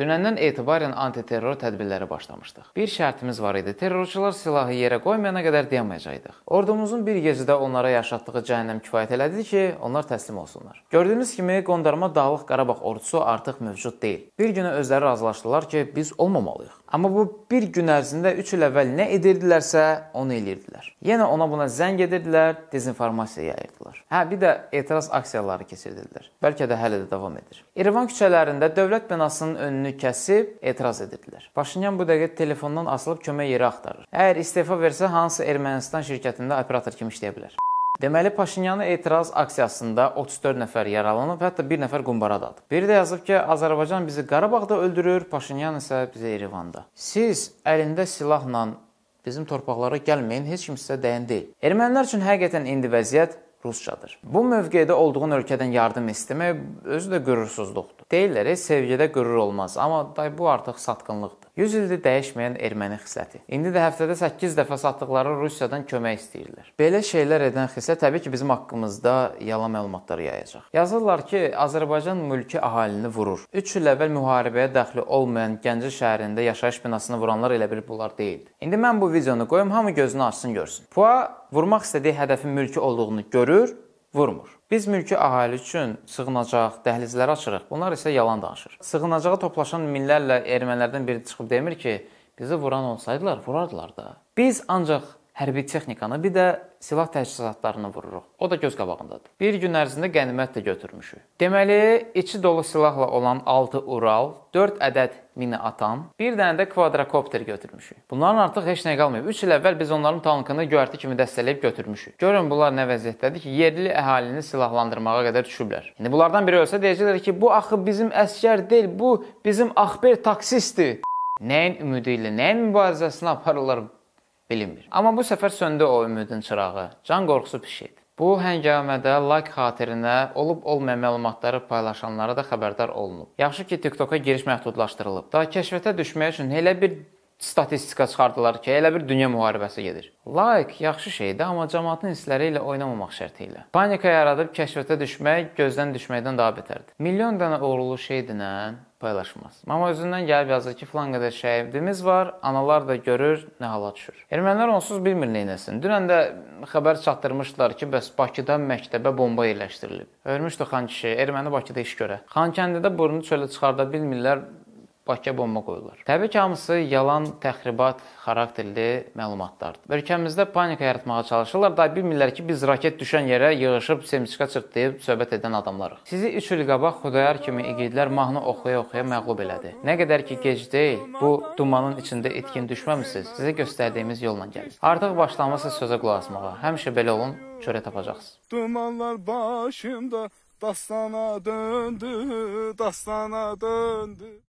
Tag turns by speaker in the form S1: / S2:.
S1: Dünəndən etibarən antiterror tədbirləri başlamışdıq. Bir şərtimiz var idi. Terrorçular silahı yerə qoymayana qədər dayanmayacaqdıq. Ordumuzun bir gecədə onlara yaşatdığı cəhənnəm kifayət elədi ki, onlar təslim olsunlar. Gördüyünüz kimi Qondarma Dağlıq Qarabağ ordusu artıq mövcud deyil. Bir günə özləri razılaşdılar ki, biz olmamalıyıq. Amma bu bir gün ərzində 3 il əvvəl nə edirdilərsə, onu eləyirdilər. Yenə ona buna zəng edirdilər, dezinformasiya yayırdılar. Hə, bir də etiraz aksiyaları keçirdilər. Bəlkə də hələ də davam edir. İrəvan küçələrində dövlət binasının önünü kəsib etiraz edirdilər. Paşinyan bu dəqiqə telefondan asılıb kömək yeri axtarır. Əgər istefa versə, hansı Ermənistan şirkətində operator kimi işləyə bilər. Deməli Paşinyana etiraz aksiyasında 34 nəfər yaralanıb, hətta 1 nəfər qumbaradadır. Biri də yazıb ki, Azərbaycan bizi Qarabağda öldürür, Paşinyan isə bizi Erevanda. Siz əlində silahla bizim torpaqlara gəlməyin, heç kim sizə dəyən deyil. Ermənilər üçün həqiqətən indi vəziyyət Ruscadır. Bu mövqedə olduğun ölkədən yardım istəmək özü də qürursuzluqdur. Deyirlər, sevgidə qürur olmaz, amma day bu artıq satqınlıqdır. 100 ildir dəyişməyən erməni xisləti. İndi də həftədə 8 dəfə satdıqları Rusiyadan kömək istəyirlər. Belə şeylər edən xisə təbii ki, bizim haqqımızda yalan məlumatlar yayacaq. Yazırlar ki, Azərbaycan mülki əhalini vurur. 3 il əvvəl müharibəyə daxil olmayan Gəncə şəhərində yaşayış binasını vuranlar elə bir bunlar deyildi. İndi mən bu videonu qoyum, hamı gözünü açsın görsün. Pua vurmaq istədiyi hədəfin mülki olduğunu görür vurmur. Biz mülki əhali üçün sığınacaq, dəhlizlər açırıq. Bunlar isə yalan danışır. Sığınacağa toplaşan minlərlə ermənilərdən biri çıxıb demir ki, bizi vuran olsaydılar, vurardılar da. Biz ancaq hərbi texnikanı, bir də silah təchizatlarını vururuq. O da göz qabağındadır. Bir gün ərzində qənimət də götürmüşük. Deməli, içi dolu silahla olan 6 Ural, 4 ədəd mini atan, bir dənə də kvadrakopter götürmüşük. Bunların artıq heç nə qalmayıb. 3 il əvvəl biz onların tankını göyərti kimi dəstələyib götürmüşük. Görün bunlar nə vəziyyətdədir ki, yerli əhalini silahlandırmağa qədər düşüblər. İndi bunlardan biri ölsə deyəcəklər ki, bu axı bizim əsgər deyil, bu bizim axber taksistdir. Nəyin ümidi ilə, nəyin mübarizəsini aparırlar bilinmir. Amma bu səfər söndü o ümidin çırağı. Can qorxusu pis şeydir. Bu həngamədə like xatirinə olub-olmayan məlumatları paylaşanlara da xəbərdar olunub. Yaxşı ki, TikToka giriş məhdudlaşdırılıb. Da kəşfətə düşmək üçün elə bir statistika çıxardılar ki, elə bir dünya müharibəsi gedir. Layiq yaxşı şeydir, amma cəmaətin hissləri ilə oynamamaq şərti ilə. Panika yaradıb kəşfətə düşmək gözdən düşməkdən daha betərdir. Milyon dənə oğurlu şeydirlə paylaşmaz. Mama özündən gəlib yazır ki, filan qədər şəhidimiz var, analar da görür nə hala düşür. Ermənilər onsuz bilmir nə etsin. Dünən də xəbər çatdırmışdılar ki, bəs Bakıda məktəbə bomba yerləşdirilib. Ölmüşdü xan kişi, erməni Bakıda iş görə. Xankəndidə burnu çölə çıxarda bilmirlər, Bakıya bomba qoyurlar. Təbii ki, hamısı yalan, təxribat xarakterli məlumatlardır. Və ölkəmizdə panika yaratmağa çalışırlar, da bilmirlər ki, biz raket düşən yerə yığılıb semçika çırtdayıb söhbət edən adamlarıq. Sizi 3 il qabaq Xudayar kimi iqidlər mahnı oxuya-oxuya məğlub elədi. Nə qədər ki, gec deyil, bu dumanın içində itkin düşməmisiniz. Sizə göstərdiyimiz yolla gəlin. Artıq başlamısınız sözə qulaq asmağa. Həmişə belə olun, çörə tapacaqsınız. Dumanlar başımda dastana döndü, dastana döndü.